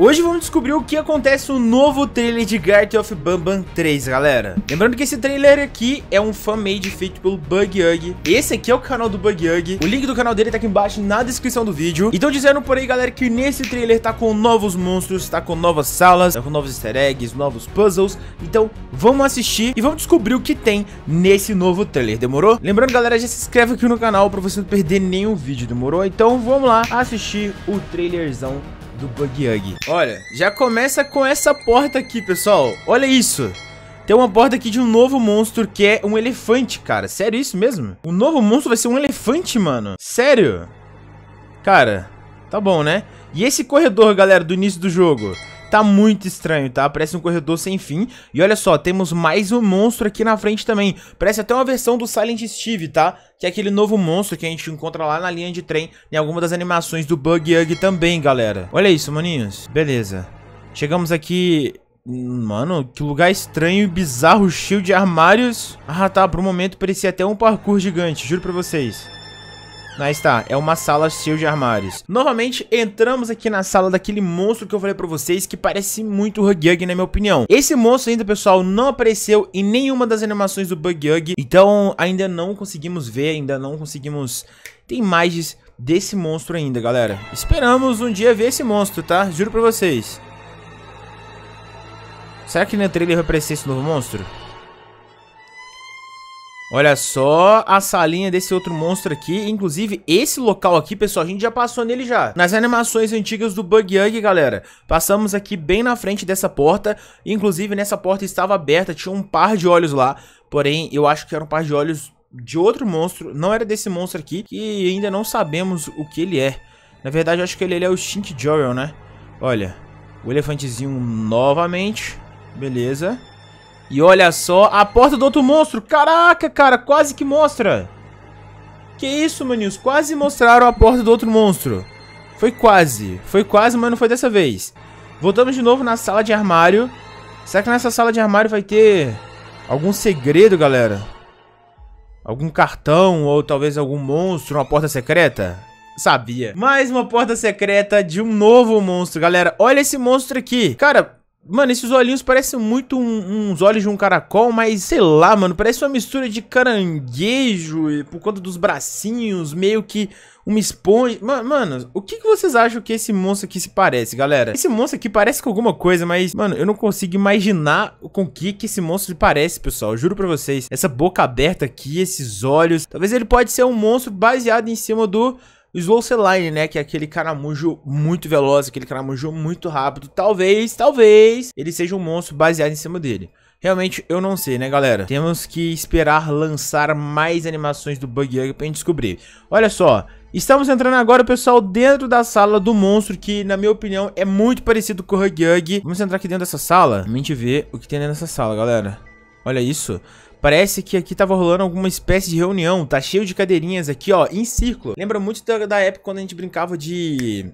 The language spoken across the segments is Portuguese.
Hoje vamos descobrir o que acontece no novo trailer de Garten of Banban 3, galera. Lembrando que esse trailer aqui é um fan-made feito pelo Bug Hug. Esse aqui é o canal do Bug Hug. O link do canal dele tá aqui embaixo na descrição do vídeo. Então dizendo por aí, galera, que nesse trailer tá com novos monstros, tá com novas salas, tá com novos easter eggs, novos puzzles. Então vamos assistir e vamos descobrir o que tem nesse novo trailer, demorou? Lembrando, galera, já se inscreve aqui no canal pra você não perder nenhum vídeo, demorou? Então vamos lá assistir o trailerzão do Bug Yug. Olha, já começa com essa porta aqui, pessoal. Olha isso. Tem uma porta aqui de um novo monstro que é um elefante, cara. Sério isso mesmo? O novo monstro vai ser um elefante, mano. Sério? Cara, tá bom, né? E esse corredor, galera, do início do jogo? Tá muito estranho, tá? Parece um corredor sem fim. E olha só, temos mais um monstro aqui na frente também. Parece até uma versão do Silent Steve, tá? Que é aquele novo monstro que a gente encontra lá na linha de trem em alguma das animações do Bug Hug também, galera. Olha isso, maninhos. Beleza. Chegamos aqui... Mano, que lugar estranho e bizarro, cheio de armários. Ah, tá, por um momento parecia até um parkour gigante, juro pra vocês. Mas está, é uma sala cheia de armários. Novamente, entramos aqui na sala daquele monstro que eu falei pra vocês, que parece muito Bug Hug na minha opinião. Esse monstro ainda, pessoal, não apareceu em nenhuma das animações do Bug Hug, então ainda não conseguimos ver, ainda não conseguimos ter imagens desse monstro ainda, galera. Esperamos um dia ver esse monstro, tá? Juro pra vocês. Será que na trailer vai aparecer esse novo monstro? Olha só a salinha desse outro monstro aqui. Inclusive, esse local aqui, pessoal, a gente já passou nele já. Nas animações antigas do Bug Hug, galera. Passamos aqui bem na frente dessa porta. Inclusive, nessa porta estava aberta, tinha um par de olhos lá. Porém, eu acho que era um par de olhos de outro monstro. Não era desse monstro aqui, que ainda não sabemos o que ele é. Na verdade, eu acho que ele, ele é o Stint Jorel, né? Olha, o elefantezinho novamente. Beleza. E olha só, a porta do outro monstro. Caraca, cara, quase que mostra. Que isso, maninhos? Quase mostraram a porta do outro monstro. Foi quase. Foi quase, mas não foi dessa vez. Voltamos de novo na sala de armário. Será que nessa sala de armário vai ter algum segredo, galera? Algum cartão ou talvez algum monstro, uma porta secreta? Sabia. Mais uma porta secreta de um novo monstro, galera. Olha esse monstro aqui. Cara, Mano, esses olhinhos parecem muito um, uns olhos de um caracol, mas sei lá, mano, parece uma mistura de caranguejo por conta dos bracinhos, meio que uma esponja. Mano, mano, o que, que vocês acham que esse monstro aqui se parece, galera? Esse monstro aqui parece com alguma coisa, mas, mano, eu não consigo imaginar com o que, que esse monstro se parece, pessoal. Eu juro pra vocês, essa boca aberta aqui, esses olhos. Talvez ele pode ser um monstro baseado em cima do Slow Line, né? Que é aquele caramujo muito veloz, aquele caramujo muito rápido. Talvez, talvez, ele seja um monstro baseado em cima dele. Realmente, eu não sei, né, galera? Temos que esperar lançar mais animações do Bug Hug pra gente descobrir. Olha só, estamos entrando agora, pessoal, dentro da sala do monstro, que, na minha opinião, é muito parecido com o Hug Vamos entrar aqui dentro dessa sala? vamos gente ver o que tem dentro dessa sala, galera. Olha isso. Parece que aqui tava rolando alguma espécie de reunião. Tá cheio de cadeirinhas aqui, ó, em círculo. Lembra muito da, da época quando a gente brincava de...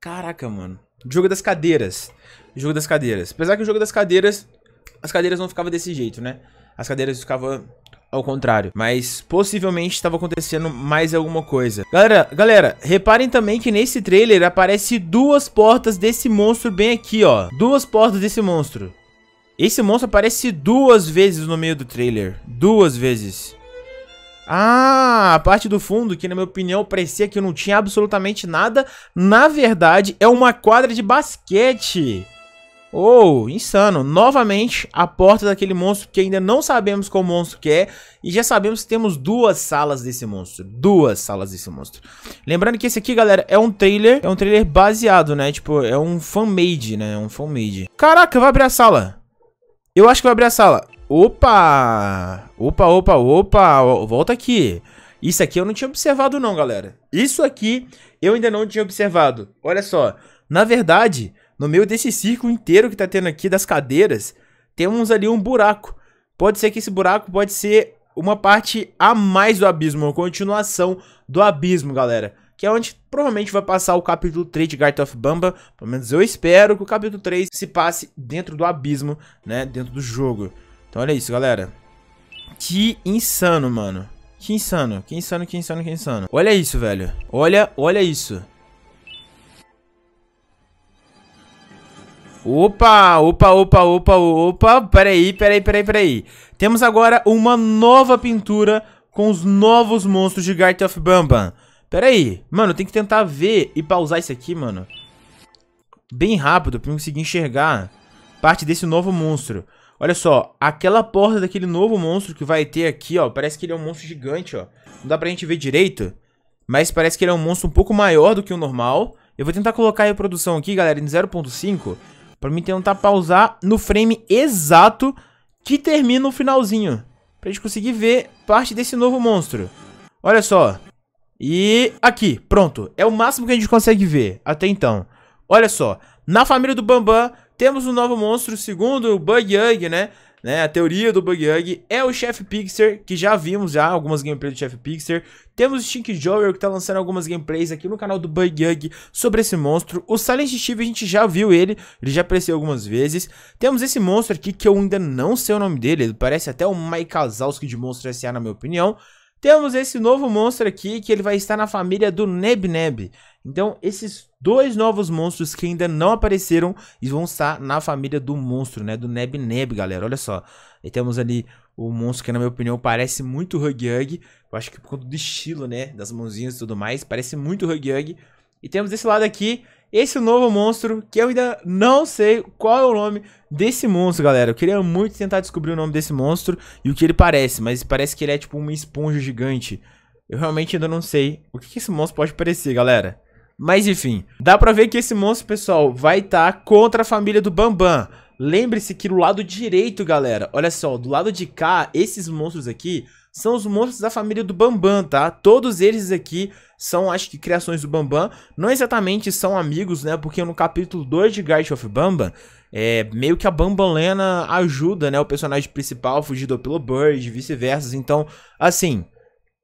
Caraca, mano. Jogo das cadeiras. Jogo das cadeiras. Apesar que o jogo das cadeiras... As cadeiras não ficavam desse jeito, né? As cadeiras ficavam ao contrário. Mas possivelmente estava acontecendo mais alguma coisa. Galera, galera, reparem também que nesse trailer aparece duas portas desse monstro bem aqui, ó. Duas portas desse monstro. Esse monstro aparece duas vezes no meio do trailer. Duas vezes. Ah, a parte do fundo, que na minha opinião parecia que não tinha absolutamente nada, na verdade é uma quadra de basquete. Oh, insano. Novamente, a porta daquele monstro que ainda não sabemos qual monstro que é. E já sabemos que temos duas salas desse monstro. Duas salas desse monstro. Lembrando que esse aqui, galera, é um trailer. É um trailer baseado, né? Tipo, é um fan-made, né? É um fan-made. Caraca, vai abrir a sala. Eu acho que vai abrir a sala. Opa! Opa, opa, opa! Volta aqui. Isso aqui eu não tinha observado não, galera. Isso aqui eu ainda não tinha observado. Olha só. Na verdade, no meio desse círculo inteiro que tá tendo aqui das cadeiras, temos ali um buraco. Pode ser que esse buraco pode ser uma parte a mais do abismo, uma continuação do abismo, galera que é onde provavelmente vai passar o capítulo 3 de Gart of Bamba. Pelo menos eu espero que o capítulo 3 se passe dentro do abismo, né? Dentro do jogo. Então olha isso, galera. Que insano, mano. Que insano, que insano, que insano, que insano. Olha isso, velho. Olha, olha isso. Opa, opa, opa, opa, opa. Peraí, peraí, peraí, peraí. Temos agora uma nova pintura com os novos monstros de Gart of Bamba. Pera aí. Mano, tem que tentar ver e pausar isso aqui, mano. Bem rápido, pra eu conseguir enxergar parte desse novo monstro. Olha só, aquela porta daquele novo monstro que vai ter aqui, ó. Parece que ele é um monstro gigante, ó. Não dá pra gente ver direito. Mas parece que ele é um monstro um pouco maior do que o normal. Eu vou tentar colocar a reprodução aqui, galera, em 0.5. Pra mim tentar pausar no frame exato que termina o finalzinho. Pra gente conseguir ver parte desse novo monstro. Olha só, e aqui, pronto. É o máximo que a gente consegue ver até então. Olha só, na família do Bambam temos um novo monstro, segundo o Bug Yug, né? né? A teoria do Bug Yug é o Chef Pixar, que já vimos já algumas gameplays do Chef Pixar. Temos o Stink Joel, que tá lançando algumas gameplays aqui no canal do Bug Yug sobre esse monstro. O Silent Steve, a gente já viu ele, ele já apareceu algumas vezes. Temos esse monstro aqui, que eu ainda não sei o nome dele, ele parece até o Mike Kazowski de Monstro S.A. na minha opinião. Temos esse novo monstro aqui, que ele vai estar na família do Neb Neb. Então, esses dois novos monstros que ainda não apareceram e vão estar na família do monstro, né? Do Neb Neb, galera. Olha só. E temos ali o monstro que, na minha opinião, parece muito Hug Hug. Eu acho que por conta do estilo, né? Das mãozinhas e tudo mais. Parece muito Hug Hug. E temos esse lado aqui esse novo monstro, que eu ainda não sei qual é o nome desse monstro, galera. Eu queria muito tentar descobrir o nome desse monstro e o que ele parece, mas parece que ele é tipo uma esponja gigante. Eu realmente ainda não sei o que esse monstro pode parecer, galera. Mas enfim, dá pra ver que esse monstro, pessoal, vai estar tá contra a família do Bambam. Lembre-se que do lado direito, galera, olha só, do lado de cá, esses monstros aqui são os monstros da família do Bambam, tá? Todos eles aqui são, acho que, criações do Bambam. Não exatamente são amigos, né? Porque no capítulo 2 de Guide of Bamba, é, meio que a Lena ajuda, né? O personagem principal fugido pelo Bird, vice-versa. Então, assim,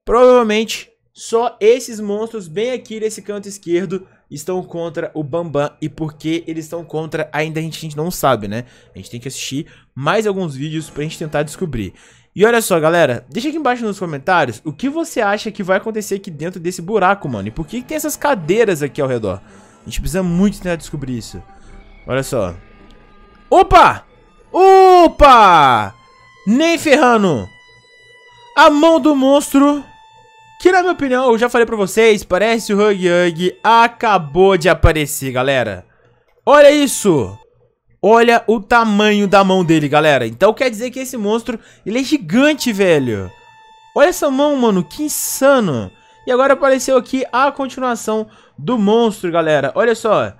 provavelmente só esses monstros bem aqui nesse canto esquerdo estão contra o Bambam e por que eles estão contra ainda a gente, a gente não sabe, né? A gente tem que assistir mais alguns vídeos pra gente tentar descobrir. E olha só, galera, deixa aqui embaixo nos comentários o que você acha que vai acontecer aqui dentro desse buraco, mano. E por que, que tem essas cadeiras aqui ao redor? A gente precisa muito tentar descobrir isso. Olha só. Opa! Opa! Nem ferrando! A mão do monstro... Que na minha opinião, eu já falei pra vocês, parece o Hug Hug, acabou de aparecer, galera. Olha isso! Olha o tamanho da mão dele, galera. Então quer dizer que esse monstro, ele é gigante, velho. Olha essa mão, mano, que insano. E agora apareceu aqui a continuação do monstro, galera. Olha só.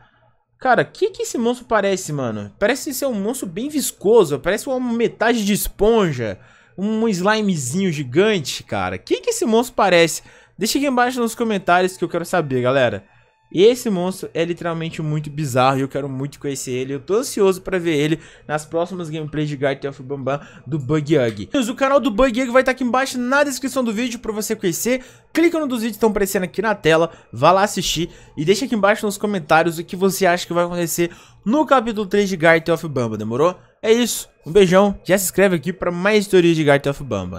Cara, o que, que esse monstro parece, mano? Parece ser um monstro bem viscoso, parece uma metade de esponja. Um slimezinho gigante, cara. O que, que esse monstro parece? Deixa aqui embaixo nos comentários que eu quero saber, galera. E esse monstro é literalmente muito bizarro e eu quero muito conhecer ele. Eu tô ansioso pra ver ele nas próximas gameplays de Guardian of Bambam do Bug Hug. O canal do Bug Hug vai estar tá aqui embaixo na descrição do vídeo pra você conhecer. Clica no dos vídeos que estão aparecendo aqui na tela, vá lá assistir e deixa aqui embaixo nos comentários o que você acha que vai acontecer no capítulo 3 de Guardian of Bamba, demorou? É isso, um beijão, já se inscreve aqui pra mais teorias de Guardian of Bamba.